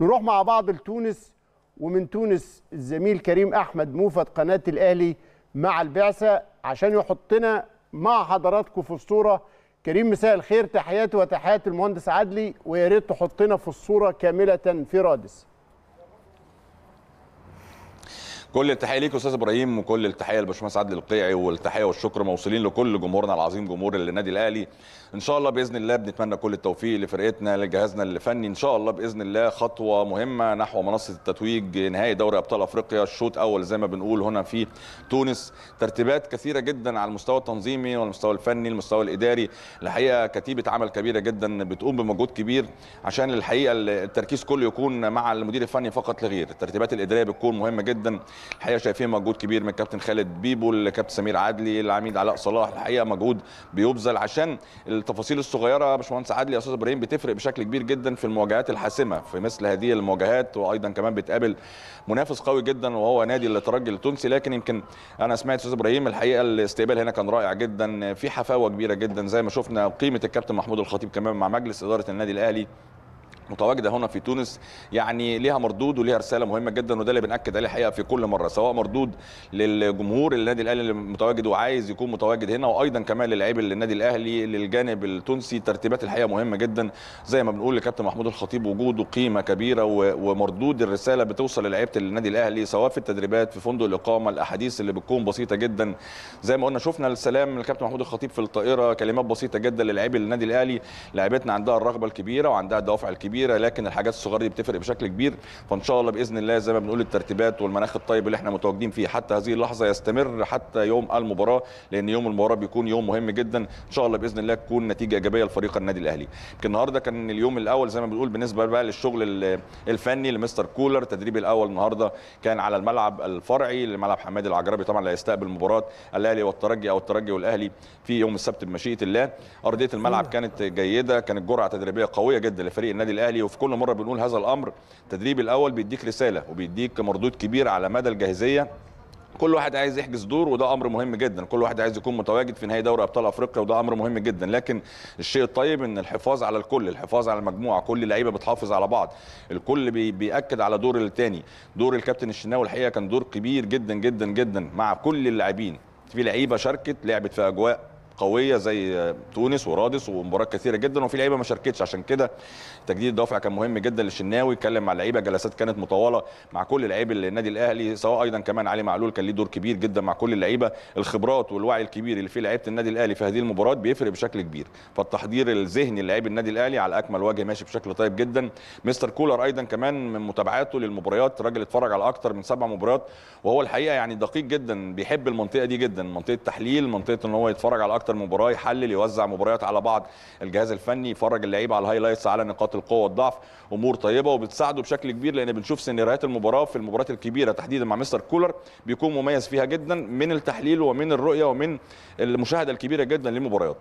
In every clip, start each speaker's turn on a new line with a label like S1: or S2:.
S1: نروح مع بعض لتونس ومن تونس الزميل كريم احمد موفد قناه الاهلي مع البعثه عشان يحطنا مع حضراتكم في الصوره كريم مساء الخير تحياتي وتحيات المهندس عدلي ويا ريت تحطنا في الصوره كامله في رادس
S2: كل التحيه ليك استاذ ابراهيم وكل التحيه للباشمهندس عادل القيعي والتحيه والشكر موصولين لكل جمهورنا العظيم جمهور النادي الاهلي ان شاء الله باذن الله بنتمنى كل التوفيق لفرقتنا لجهازنا الفني ان شاء الله باذن الله خطوه مهمه نحو منصه التتويج نهائي دوري ابطال افريقيا الشوط اول زي ما بنقول هنا في تونس ترتيبات كثيره جدا على المستوى التنظيمي والمستوى الفني المستوى الاداري الحقيقه كتيبه عمل كبيره جدا بتقوم بمجهود كبير عشان الحقيقه التركيز كله يكون مع المدير الفني فقط لغير الترتيبات الاداريه بتكون مهمه جدا الحقيقه شايفين مجهود كبير من كابتن خالد بيبو الكابتن سمير عدلي العميد علاء صلاح الحقيقه مجهود بيبذل عشان التفاصيل الصغيره يا باشمهندس عدلي يا استاذ ابراهيم بتفرق بشكل كبير جدا في المواجهات الحاسمه في مثل هذه المواجهات وايضا كمان بتقابل منافس قوي جدا وهو نادي الترجي التونسي لكن يمكن انا سمعت استاذ ابراهيم الحقيقه الاستقبال هنا كان رائع جدا في حفاوه كبيره جدا زي ما شفنا قيمه الكابتن محمود الخطيب كمان مع مجلس اداره النادي الاهلي متواجده هنا في تونس يعني ليها مردود وليها رساله مهمه جدا وده اللي بناكد عليه الحقيقه في كل مره سواء مردود للجمهور النادي الاهلي اللي متواجد وعايز يكون متواجد هنا وايضا كمان للاعيبه للنادي الاهلي للجانب التونسي ترتيبات الحقيقه مهمه جدا زي ما بنقول لكابتن محمود الخطيب وجوده قيمه كبيره ومردود الرساله بتوصل للاعيبه النادي الاهلي سواء في التدريبات في فندق الاقامه الاحاديث اللي بتكون بسيطه جدا زي ما قلنا شفنا السلام للكابتن محمود الخطيب في الطائره كلمات بسيطه جدا للاعيبه النادي الاهلي لعيبتنا عندها الرغبه الكبيره وعندها الدوافع الكبيره كبيره لكن الحاجات الصغيره دي بتفرق بشكل كبير فان شاء الله باذن الله زي ما بنقول الترتيبات والمناخ الطيب اللي احنا متواجدين فيه حتى هذه اللحظه يستمر حتى يوم المباراه لان يوم المباراه بيكون يوم مهم جدا ان شاء الله باذن الله تكون نتيجه ايجابيه لفريق النادي الاهلي يمكن النهارده كان اليوم الاول زي ما بنقول بالنسبه بقى للشغل الفني لمستر كولر التدريب الاول النهارده كان على الملعب الفرعي لملعب حماد العجربي طبعا اللي هيستقبل مباراه الاهلي والترجي او الترجي والاهلي في يوم السبت بمشيئه الله ارضيه الملعب أيوة. كانت جيده كانت جرعه تدريبيه قويه جدا لفريق النادي الاهلي الاهلي وفي كل مره بنقول هذا الامر التدريب الاول بيديك رساله وبيديك مردود كبير على مدى الجاهزيه كل واحد عايز يحجز دور وده امر مهم جدا كل واحد عايز يكون متواجد في نهائي دوري ابطال افريقيا وده امر مهم جدا لكن الشيء الطيب ان الحفاظ على الكل الحفاظ على المجموعه كل اللعيبه بتحافظ على بعض الكل بي بياكد على دور الثاني دور الكابتن الشناوي الحقيقه كان دور كبير جدا جدا جدا مع كل اللاعبين في لعيبه شاركت لعبت في اجواء قويه زي تونس ورادس ومباريات كثيره جدا وفي لعيبه ما شاركتش عشان كده تجديد الدوافع كان مهم جدا للشناوي اتكلم مع اللعيبه جلسات كانت مطوله مع كل لعيب النادي الاهلي سواء ايضا كمان علي معلول كان ليه دور كبير جدا مع كل اللعيبه الخبرات والوعي الكبير اللي فيه لعيبه النادي الاهلي في هذه المباراه بيفرق بشكل كبير فالتحضير الذهني للاعيب النادي الاهلي على اكمل وجه ماشي بشكل طيب جدا مستر كولر ايضا كمان من متابعاته للمباريات راجل اتفرج على اكتر من سبع مباريات وهو الحقيقه يعني دقيق جدا بيحب المنطقه دي جدا منطقه تحليل منطقه ان هو يتفرج على اكتر وقت المباراه يحلل يوزع مباريات على بعض الجهاز الفني يفرج اللعيبه على الهايلايتس على نقاط القوه والضعف امور طيبه وبتساعده بشكل كبير لان بنشوف سيناريوهات المباراه في المباريات الكبيره تحديدا مع مستر كولر بيكون مميز فيها جدا من التحليل ومن الرؤيه ومن المشاهده الكبيره جدا للمباريات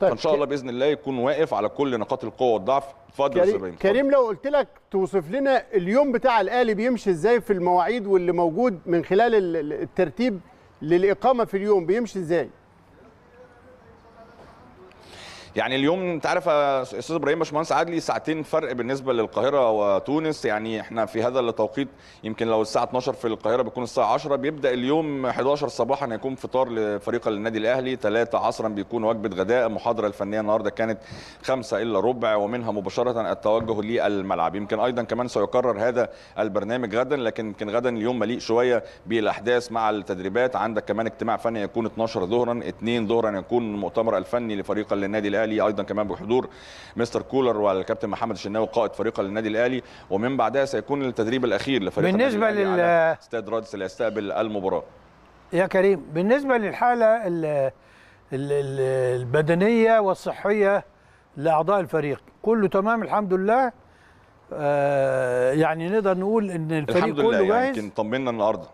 S2: طيب فان شاء الله باذن الله يكون واقف على كل نقاط القوه والضعف اتفضل كريم,
S1: كريم لو قلت لك توصف لنا اليوم بتاع الاهلي بيمشي ازاي في المواعيد واللي موجود من خلال الترتيب للاقامه في اليوم بيمشي ازاي
S2: يعني اليوم انت عارف استاذ ابراهيم باشمهندس عدلي ساعتين فرق بالنسبه للقاهره وتونس يعني احنا في هذا التوقيت يمكن لو الساعه 12 في القاهره بيكون الساعه 10 بيبدا اليوم 11 صباحا هيكون فطار لفريق النادي الاهلي 3 عصرا بيكون وجبه غداء المحاضره الفنيه النهارده كانت 5 الا ربع ومنها مباشره التوجه للملعب يمكن ايضا كمان سيكرر هذا البرنامج غدا لكن يمكن غدا اليوم مليء شويه بالاحداث مع التدريبات عندك كمان اجتماع فني يكون 12 ظهرا 2 ظهرا يكون المؤتمر الفني لفريق النادي الاهلي الاهلي ايضا كمان بحضور مستر كولر والكابتن محمد الشناوي قائد فريق النادي الاهلي ومن بعدها سيكون التدريب الاخير لفريق بالنسبه لل استاد رادس اللي هيستقبل المباراه
S1: يا كريم بالنسبه للحاله الـ البدنيه والصحيه لاعضاء الفريق كله تمام الحمد لله آه يعني نقدر نقول ان الفريق الحمد كله لله يعني جاهز يعني
S2: طمنا النهارده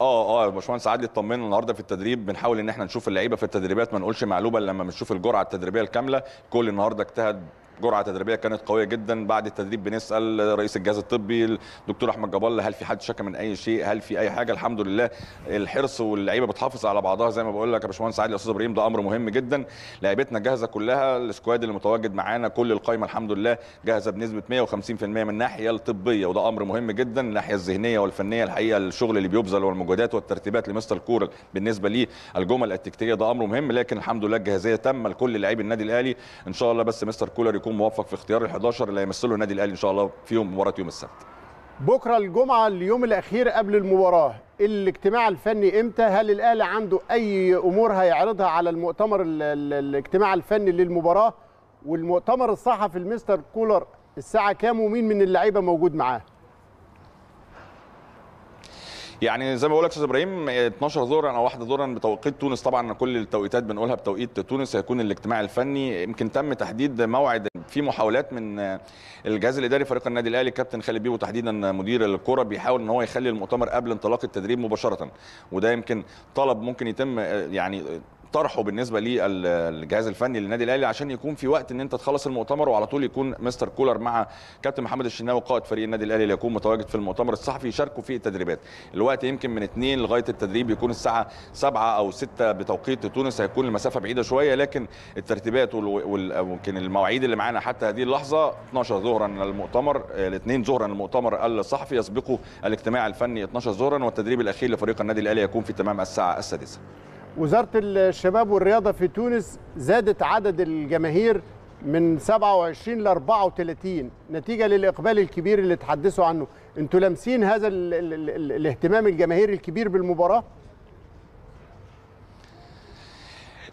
S2: اه اه باشمهندس عادل اطمنا النهارده في التدريب بنحاول ان احنا نشوف اللعيبه في التدريبات ما نقولش الا لما بنشوف الجرعه التدريبيه الكامله كل النهارده اجتهد جرعه تدريبيه كانت قويه جدا بعد التدريب بنسال رئيس الجهاز الطبي الدكتور احمد جبل هل في حد شك من اي شيء هل في اي حاجه الحمد لله الحرص واللعيبه بتحافظ على بعضها زي ما بقول لك يا باشمهندس عادل يا استاذ ابراهيم ده امر مهم جدا لعيبتنا جاهزه كلها السكواد اللي متواجد معانا كل القايمه الحمد لله جاهزه بنسبه 150% من الناحيه الطبيه وده امر مهم جدا الناحيه الذهنيه والفنيه الحقيقه الشغل اللي بيبذل والمجهودات والترتيبات لمستر الكوره بالنسبه للجمل التكتيكيه ده امر مهم لكن الحمد لله الجاهزيه تامه لكل لعيب النادي الاهلي ان شاء الله بس مستر كولر يكون يكون موفق في اختيار ال 11 اللي هيمثله النادي الاهلي ان شاء الله في يوم مباراه يوم السبت.
S1: بكره الجمعه اليوم الاخير قبل المباراه، الاجتماع الفني امتى؟ هل الاهلي عنده اي امور هيعرضها على المؤتمر الاجتماع الفني للمباراه؟ والمؤتمر الصحفي المستر كولر الساعه كام ومين من اللعيبه موجود معاه؟
S2: يعني زي ما بقول لك استاذ ابراهيم 12 ظهرا او 1 ظهرا بتوقيت تونس طبعا كل التوقيتات بنقولها بتوقيت تونس هيكون الاجتماع الفني يمكن تم تحديد موعد في محاولات من الجهاز الاداري فريق النادي الاهلي كابتن خالد بيبو تحديدا مدير الكره بيحاول ان هو يخلي المؤتمر قبل انطلاق التدريب مباشره وده يمكن طلب ممكن يتم يعني طرحه بالنسبه للجهاز الفني للنادي الاهلي عشان يكون في وقت ان انت تخلص المؤتمر وعلى طول يكون مستر كولر مع كابتن محمد الشناوي قائد فريق النادي الاهلي اللي يكون متواجد في المؤتمر الصحفي يشاركوا في التدريبات الوقت يمكن من 2 لغايه التدريب يكون الساعه 7 او 6 بتوقيت تونس هيكون المسافه بعيده شويه لكن الترتيبات ويمكن المواعيد اللي معانا حتى هذه اللحظه 12 ظهرا المؤتمر الاثنين آه، ظهرا المؤتمر الصحفي يسبقه الاجتماع الفني 12 ظهرا والتدريب الاخير لفريق النادي الاهلي يكون في تمام الساعه السادسه
S1: وزارة الشباب والرياضة في تونس زادت عدد الجماهير من 27 ل 34 نتيجة للإقبال الكبير اللي تحدثوا عنه انتوا لامسين هذا ال ال الاهتمام الجماهيري الكبير بالمباراة؟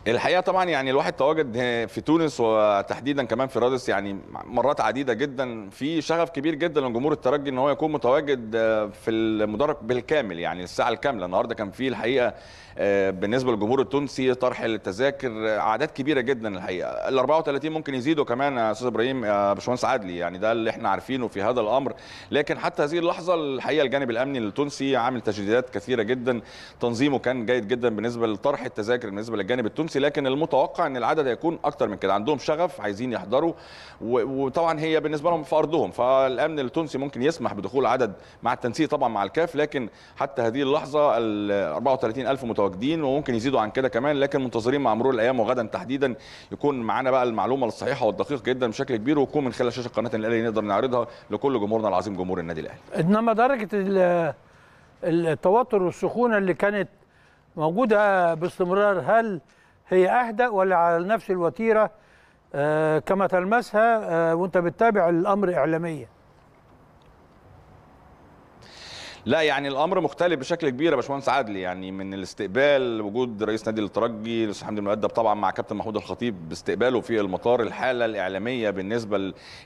S2: الحقيقه طبعا يعني الواحد تواجد في تونس وتحديدا كمان في رادس يعني مرات عديده جدا في شغف كبير جدا لجمهور الترجي ان هو يكون متواجد في المدرج بالكامل يعني الساعه الكامله النهارده كان في الحقيقه آه، بالنسبه للجمهور التونسي طرح التذاكر آه، اعداد كبيره جدا الحقيقه ال 34 ممكن يزيدوا كمان يا استاذ ابراهيم يا آه، باشمهندس عادلي يعني ده اللي احنا عارفينه في هذا الامر لكن حتى هذه اللحظه الحقيقه الجانب الامني التونسي عامل تجديدات كثيره جدا تنظيمه كان جيد جدا بالنسبه لطرح التذاكر بالنسبه للجانب التونسي الرئيسي لكن المتوقع ان العدد هيكون اكتر من كده عندهم شغف عايزين يحضروا وطبعا هي بالنسبه لهم في ارضهم فالامن التونسي ممكن يسمح بدخول عدد مع التنسيق طبعا مع الكاف لكن حتى هذه اللحظه ال 34000 متواجدين وممكن يزيدوا عن كده كمان لكن منتظرين مع مرور الايام وغدا تحديدا يكون معانا بقى المعلومه الصحيحه والدقيق جدا بشكل كبير ويكون من خلال شاشه قناه الاهلي نقدر نعرضها لكل جمهورنا العظيم جمهور النادي الاهلي انما درجه التوتر والسخونه اللي كانت موجوده باستمرار هل هي أهدأ ولا على نفس الوتيرة آه، كما تلمسها آه، وأنت بتتابع الأمر إعلاميا لا يعني الامر مختلف بشكل كبير يا باشمهندس عادل يعني من الاستقبال وجود رئيس نادي الترجي الاستاذ حمدي المؤدب طبعا مع كابتن محمود الخطيب باستقباله في المطار الحاله الاعلاميه بالنسبه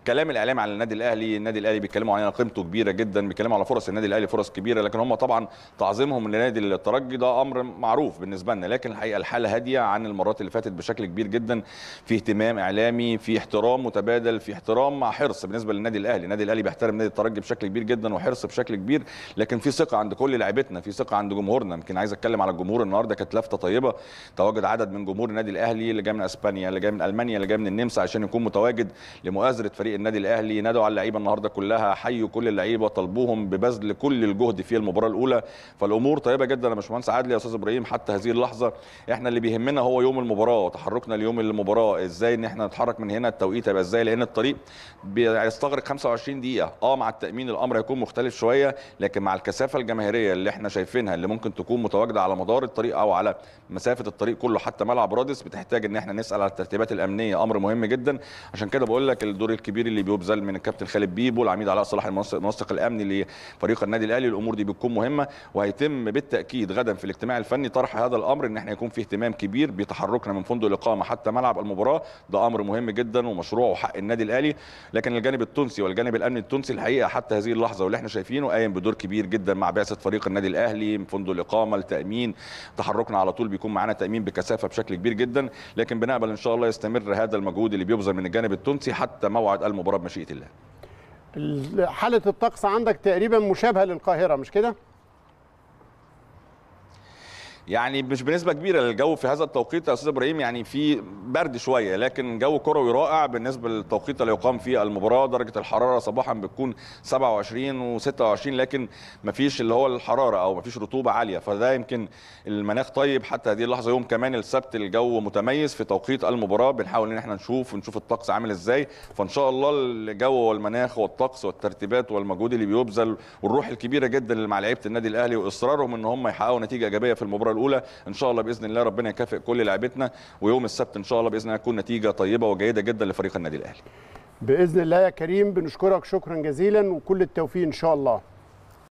S2: لكلام الاعلام على النادي الاهلي النادي الاهلي بيتكلموا علينا قيمته كبيره جدا بيتكلموا على فرص النادي الاهلي فرص كبيره لكن هم طبعا تعظيمهم لنادي الترجي ده امر معروف بالنسبه لنا لكن الحقيقه الحاله هاديه عن المرات اللي فاتت بشكل كبير جدا في اهتمام اعلامي في احترام متبادل في احترام مع حرص بالنسبه للنادي الاهلي النادي الاهلي بيحترم نادي الترجي بشكل كبير جدا وحرص بشكل كبير لكن لكن في ثقه عند كل لعيبتنا في ثقه عند جمهورنا يمكن عايز اتكلم على الجمهور النهارده كانت لفته طيبه تواجد عدد من جمهور النادي الاهلي اللي جاي من اسبانيا اللي جاي من المانيا اللي جاي من النمسا عشان يكون متواجد لمؤازره فريق النادي الاهلي نادوا على اللعيبه النهارده كلها حيوا كل اللعيبه طلبوهم ببذل كل الجهد في المباراه الاولى فالامور طيبه جدا يا باشمهندس عادل يا استاذ ابراهيم حتى هذه اللحظه احنا اللي بيهمنا هو يوم المباراه وتحركنا ليوم المباراه ازاي ان احنا نتحرك من هنا التوقيت هيبقى ازاي لان الطريق بيستغرق 25 دقيقه اه مع التامين الامر هيكون مختلف شويه لكن مع الكثافه الجماهيريه اللي احنا شايفينها اللي ممكن تكون متواجده على مدار الطريق او على مسافه الطريق كله حتى ملعب رادس بتحتاج ان احنا نسال على الترتيبات الامنيه امر مهم جدا عشان كده بقول لك الدور الكبير اللي بيبذل من الكابتن خالد بيبو العميد علاء صلاح المنسق الامني لفريق النادي الاهلي الامور دي بتكون مهمه وهيتم بالتاكيد غدا في الاجتماع الفني طرح هذا الامر ان احنا يكون في اهتمام كبير بتحركنا من فندق الاقامه حتى ملعب المباراه ده امر مهم جدا ومشروع وحق النادي الاهلي لكن الجانب التونسي والجانب الامني التونسي الحقيقه حتى هذه اللحظه واللي احنا شايفينه قايم بدور كبير جدا مع بعثه فريق النادي الاهلي من فندق الاقامه التامين تحركنا على طول بيكون معانا تامين بكثافه بشكل كبير جدا لكن بنامل ان شاء الله يستمر هذا المجهود اللي بيبذل من الجانب التونسي حتى موعد المباراه بمشيئه
S1: الله حاله الطقس عندك تقريبا مشابهه للقاهره مش كده
S2: يعني مش بنسبه كبيره الجو في هذا التوقيت يا استاذ ابراهيم يعني في برد شويه لكن جو كروي رائع بالنسبه للتوقيت اللي يقام فيه المباراه درجه الحراره صباحا بتكون 27 و26 لكن ما فيش اللي هو الحراره او ما فيش رطوبه عاليه فده يمكن المناخ طيب حتى هذه اللحظه يوم كمان السبت الجو متميز في توقيت المباراه بنحاول ان احنا نشوف ونشوف الطقس عامل ازاي فان شاء الله الجو والمناخ والطقس والترتيبات والمجهود اللي بيبذل والروح الكبيره جدا مع لعيبه النادي الاهلي واصرارهم ان هم يحققوا نتيجه ايجابيه في المباراه الاولى ان شاء الله باذن الله ربنا يكافئ كل لعيبتنا ويوم السبت ان شاء الله باذن الله تكون نتيجه طيبه وجيده جدا لفريق النادي الاهلي
S1: باذن الله يا كريم بنشكرك شكرا جزيلا وكل التوفيق ان شاء الله